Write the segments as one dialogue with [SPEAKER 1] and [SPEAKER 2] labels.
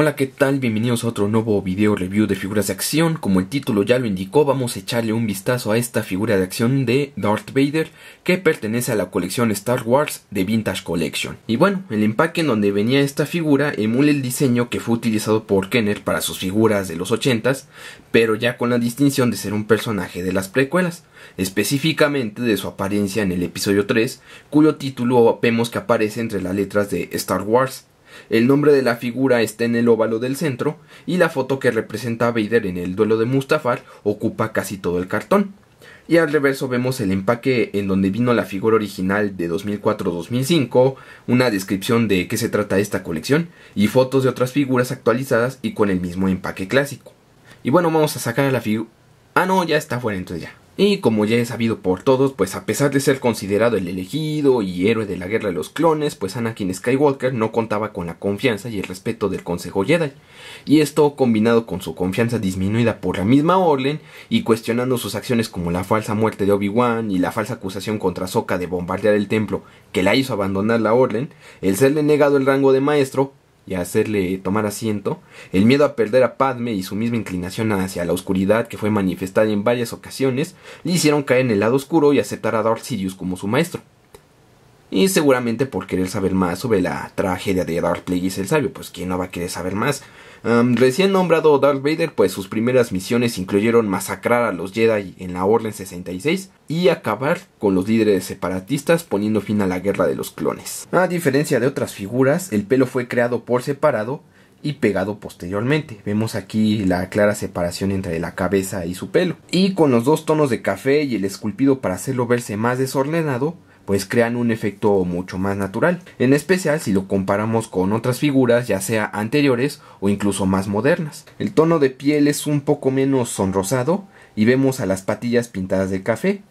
[SPEAKER 1] Hola, ¿qué tal? Bienvenidos a otro nuevo video review de figuras de acción. Como el título ya lo indicó, vamos a echarle un vistazo a esta figura de acción de Darth Vader que pertenece a la colección Star Wars de Vintage Collection. Y bueno, el empaque en donde venía esta figura emula el diseño que fue utilizado por Kenner para sus figuras de los 80 pero ya con la distinción de ser un personaje de las precuelas, específicamente de su apariencia en el episodio 3, cuyo título vemos que aparece entre las letras de Star Wars el nombre de la figura está en el óvalo del centro y la foto que representa a Vader en el duelo de Mustafar ocupa casi todo el cartón. Y al reverso vemos el empaque en donde vino la figura original de 2004-2005, una descripción de qué se trata esta colección y fotos de otras figuras actualizadas y con el mismo empaque clásico. Y bueno, vamos a sacar a la figura... Ah, no, ya está fuera, entonces ya. Y como ya he sabido por todos, pues a pesar de ser considerado el elegido y héroe de la guerra de los clones, pues Anakin Skywalker no contaba con la confianza y el respeto del Consejo Jedi. Y esto combinado con su confianza disminuida por la misma orden y cuestionando sus acciones como la falsa muerte de Obi-Wan y la falsa acusación contra Soka de bombardear el templo que la hizo abandonar la orden, el serle negado el rango de maestro y hacerle tomar asiento, el miedo a perder a Padme y su misma inclinación hacia la oscuridad que fue manifestada en varias ocasiones, le hicieron caer en el lado oscuro y aceptar a Darth Sidious como su maestro. Y seguramente por querer saber más sobre la tragedia de Darth Plagueis el Sabio, pues quién no va a querer saber más. recién nombrado Darth Vader, pues sus primeras misiones incluyeron masacrar a los Jedi en la Orden 66 y acabar con los líderes separatistas poniendo fin a la guerra de los clones. A diferencia de otras figuras, el pelo fue creado por separado y pegado posteriormente. Vemos aquí la clara separación entre la cabeza y su pelo. Y con los dos tonos de café y el esculpido para hacerlo verse más desordenado, pues crean un efecto mucho más natural, en especial si lo comparamos con otras figuras ya sea anteriores o incluso más modernas. El tono de piel es un poco menos sonrosado y vemos a las patillas pintadas de café,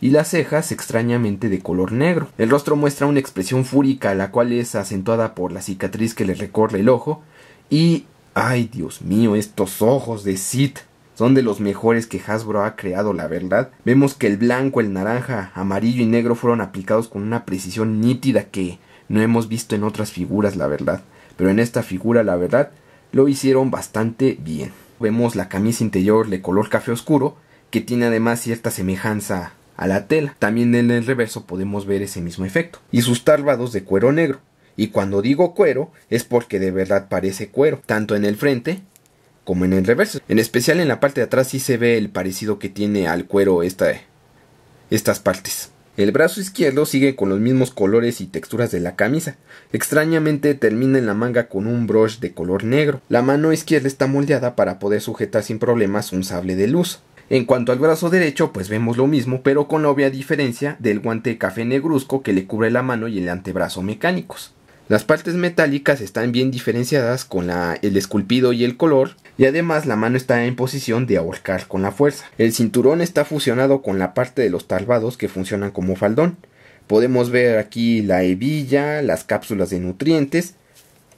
[SPEAKER 1] y las cejas extrañamente de color negro. El rostro muestra una expresión fúrica, la cual es acentuada por la cicatriz que le recorre el ojo y... ¡Ay, Dios mío! Estos ojos de Sid son de los mejores que Hasbro ha creado, la verdad. Vemos que el blanco, el naranja, amarillo y negro fueron aplicados con una precisión nítida que no hemos visto en otras figuras, la verdad. Pero en esta figura, la verdad, lo hicieron bastante bien. Vemos la camisa interior de color café oscuro, que tiene además cierta semejanza a la tela. También en el reverso podemos ver ese mismo efecto. Y sus tárbados de cuero negro. Y cuando digo cuero es porque de verdad parece cuero, tanto en el frente como en el reverso. En especial en la parte de atrás sí se ve el parecido que tiene al cuero esta, estas partes. El brazo izquierdo sigue con los mismos colores y texturas de la camisa. Extrañamente termina en la manga con un brush de color negro. La mano izquierda está moldeada para poder sujetar sin problemas un sable de luz. En cuanto al brazo derecho, pues vemos lo mismo, pero con obvia diferencia del guante café negruzco que le cubre la mano y el antebrazo mecánicos. Las partes metálicas están bien diferenciadas con el esculpido y el color, y además la mano está en posición de ahorcar con la fuerza. El cinturón está fusionado con la parte de los talvados que funcionan como faldón. Podemos ver aquí la hebilla, las cápsulas de nutrientes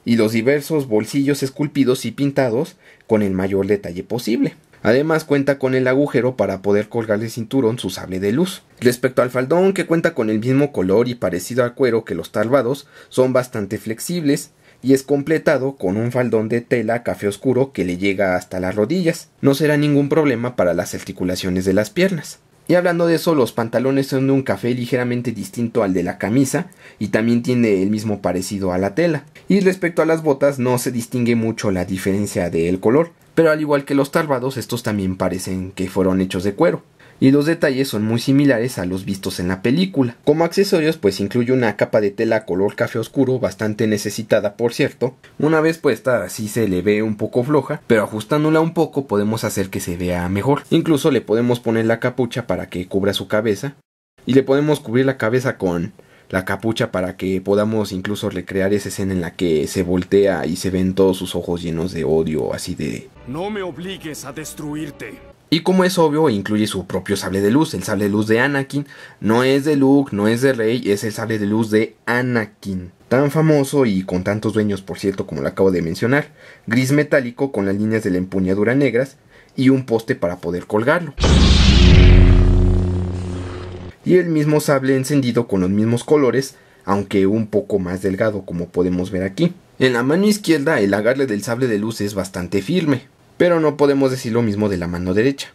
[SPEAKER 1] y los diversos bolsillos esculpidos y pintados con el mayor detalle posible. Además cuenta con el agujero para poder colgarle cinturón su sable de luz. Respecto al faldón, que cuenta con el mismo color y parecido al cuero que los talvados, son bastante flexibles, y es completado con un faldón de tela café oscuro que le llega hasta las rodillas. No será ningún problema para las articulaciones de las piernas. Y hablando de eso, los pantalones son de un café ligeramente distinto al de la camisa y también tiene el mismo parecido a la tela. Y respecto a las botas no se distingue mucho la diferencia del color, pero al igual que los tarbados, estos también parecen que fueron hechos de cuero y los detalles son muy similares a los vistos en la película. Como accesorios pues incluye una capa de tela color café oscuro bastante necesitada por cierto, una vez puesta así se le ve un poco floja, pero ajustándola un poco podemos hacer que se vea mejor. Incluso le podemos poner la capucha para que cubra su cabeza y le podemos cubrir la cabeza con la capucha para que podamos incluso recrear esa escena en la que se voltea y se ven todos sus ojos llenos de odio, así de... No me obligues a destruirte. Y como es obvio, incluye su propio sable de luz, el sable de luz de Anakin. No es de Luke, no es de Rey, es el sable de luz de Anakin. Tan famoso y con tantos dueños, por cierto, como lo acabo de mencionar. Gris metálico con las líneas de la empuñadura negras y un poste para poder colgarlo. Y el mismo sable encendido con los mismos colores, aunque un poco más delgado como podemos ver aquí. En la mano izquierda el agarre del sable de luz es bastante firme, pero no podemos decir lo mismo de la mano derecha.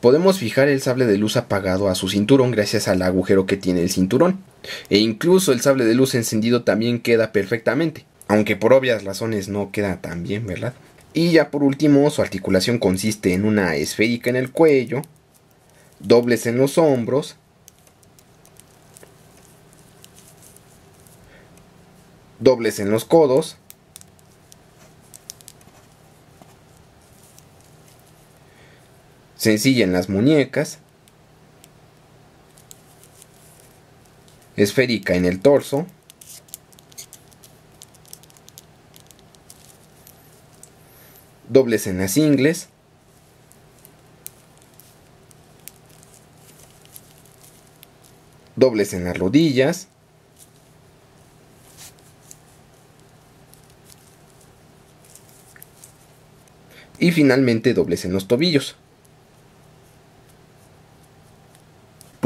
[SPEAKER 1] Podemos fijar el sable de luz apagado a su cinturón gracias al agujero que tiene el cinturón, e incluso el sable de luz encendido también queda perfectamente, aunque por obvias razones no queda tan bien, ¿verdad? Y ya por último, su articulación consiste en una esférica en el cuello, dobles en los hombros, dobles en los codos, sencilla en las muñecas, esférica en el torso, dobles en las ingles, dobles en las rodillas, y finalmente dobles en los tobillos.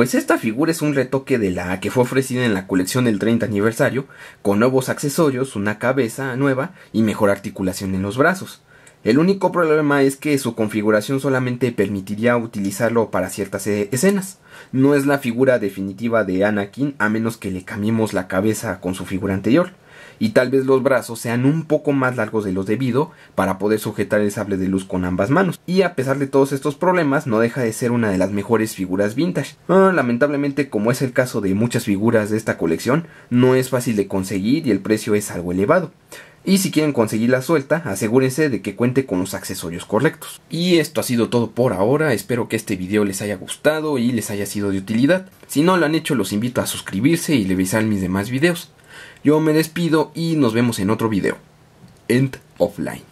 [SPEAKER 1] Pues esta figura es un retoque de la que fue ofrecida en la colección del 30 aniversario, con nuevos accesorios, una cabeza nueva y mejor articulación en los brazos. El único problema es que su configuración solamente permitiría utilizarlo para ciertas eh, escenas. No es la figura definitiva de Anakin a menos que le cambiemos la cabeza con su figura anterior y tal vez los brazos sean un poco más largos de los debido para poder sujetar el sable de luz con ambas manos. Y a pesar de todos estos problemas, no deja de ser una de las mejores figuras vintage. Ah, lamentablemente, como es el caso de muchas figuras de esta colección, no es fácil de conseguir y el precio es algo elevado. Y si quieren conseguirla suelta, asegúrense de que cuente con los accesorios correctos. Y esto ha sido todo por ahora, espero que este video les haya gustado y les haya sido de utilidad. Si no lo han hecho, los invito a suscribirse y revisar mis demás videos. Yo me despido y nos vemos en otro video. End of line.